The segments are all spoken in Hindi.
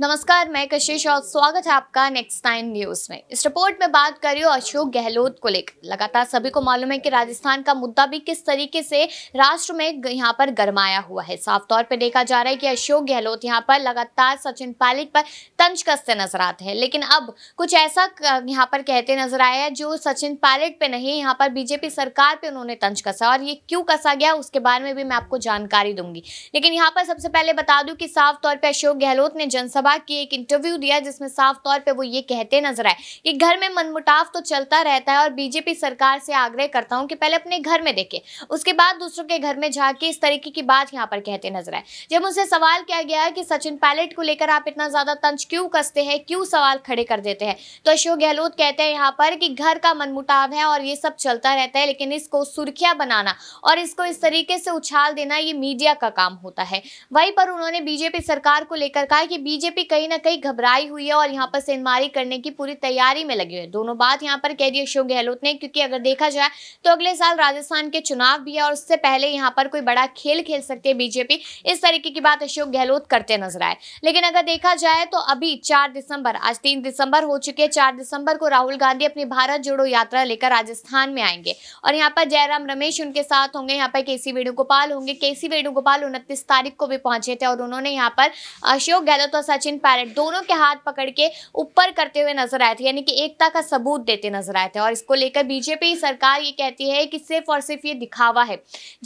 नमस्कार मैं कशिश और स्वागत है आपका नेक्स्ट टाइम न्यूज में इस रिपोर्ट में बात कर रही हूँ अशोक गहलोत को लेकर लगातार सभी को मालूम है कि राजस्थान का मुद्दा भी किस तरीके से राष्ट्र में यहाँ पर गरमाया हुआ है साफ तौर पर देखा जा रहा है कि अशोक गहलोत यहाँ पर लगातार सचिन पायलट पर तंज कसते नजर आते हैं लेकिन अब कुछ ऐसा यहाँ पर कहते नजर आया है जो सचिन पायलट पे नहीं यहाँ पर बीजेपी सरकार पे उन्होंने तंज कसा और ये क्यों कसा गया उसके बारे में भी मैं आपको जानकारी दूंगी लेकिन यहाँ पर सबसे पहले बता दूं कि साफ तौर पर अशोक गहलोत ने जनसभा की एक इंटरव्यू दिया जिसमें साफ तौर पर वो ये कहते नजर आए कि घर में मनमुटाव तो चलता रहता है और बीजेपी सरकार से आग्रह करता हूँ कि पहले अपने घर में देखे उसके बाद दूसरों के घर में जाके इस तरीके की बात यहाँ पर कहते नजर आए जब उनसे सवाल किया गया कि सचिन पायलट को लेकर आप इतना ज्यादा तंज क्यों क्यों कसते हैं क्यों सवाल खड़े कर देते हैं तो अशोक गहलोत कहते हैं यहाँ पर कि घर का मनमुटाव है और ये सब चलता रहता है लेकिन इसको सुर्खियाँ बनाना और इसको इस तरीके से उछाल देना ये मीडिया का काम होता है वहीं पर उन्होंने बीजेपी सरकार को लेकर कहा कि बीजेपी कहीं ना कहीं घबराई हुई है और यहाँ पर सेनमारी करने की पूरी तैयारी में लगी हुई है दोनों बात यहाँ पर कह दी अशोक गहलोत ने क्योंकि अगर देखा जाए तो अगले साल राजस्थान के चुनाव भी है और उससे पहले यहाँ पर कोई बड़ा खेल खेल सकती है बीजेपी इस तरीके की बात अशोक गहलोत करते नजर आए लेकिन अगर देखा जाए तो अब अभी चार दिसंबर आज तीन दिसंबर हो चुके हैं चार दिसंबर को राहुल गांधी अपनी भारत जोड़ो यात्रा लेकर राजस्थान में आएंगे और यहाँ पर जयराम रमेश उनके साथ होंगे यहाँ पर केसी वेणुगोपाल होंगे केसी वेणुगोपाल उनतीस तारीख को भी पहुंचे थे और उन्होंने यहाँ पर अशोक गहलोत और सचिन पायलट दोनों के हाथ पकड़ के ऊपर करते हुए नजर आए थे यानी कि एकता का सबूत देते नजर आए थे और इसको लेकर बीजेपी सरकार ये कहती है कि सिर्फ और सिर्फ ये दिखावा है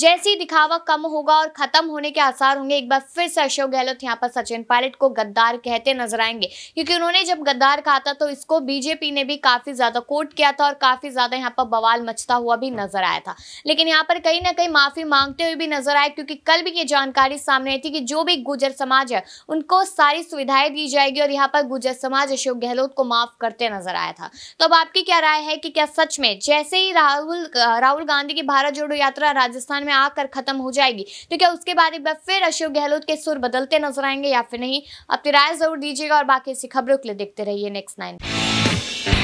जैसे ही दिखावा कम होगा और खत्म होने के आसार होंगे एक बार फिर से अशोक गहलोत यहाँ पर सचिन पायलट को गद्दार कहते नजर कराएंगे क्योंकि उन्होंने जब गद्दार कहा था तो इसको बीजेपी ने भी काफ़ी ज़्यादा कोर्ट किया था और काफ़ी ज़्यादा यहाँ पर बवाल मचता हुआ भी नजर आया था लेकिन यहाँ पर कहीं ना कहीं माफ़ी मांगते हुए भी नजर आए क्योंकि कल भी ये जानकारी सामने आई थी कि जो भी गुजर समाज है उनको सारी सुविधाएं दी जाएगी और यहाँ पर गुजर समाज अशोक गहलोत को माफ़ करते नजर आया था तो अब आपकी क्या राय है कि क्या सच में जैसे ही राहुल राहुल गांधी की भारत जोड़ो यात्रा राजस्थान में आकर खत्म हो जाएगी तो क्या उसके बाद एक बार फिर अशोक गहलोत के सुर बदलते नजर आएंगे या फिर नहीं अपनी राय जरूर दीजिएगा और बाकी ऐसी खबरों के लिए देखते रहिए नेक्स्ट नाइन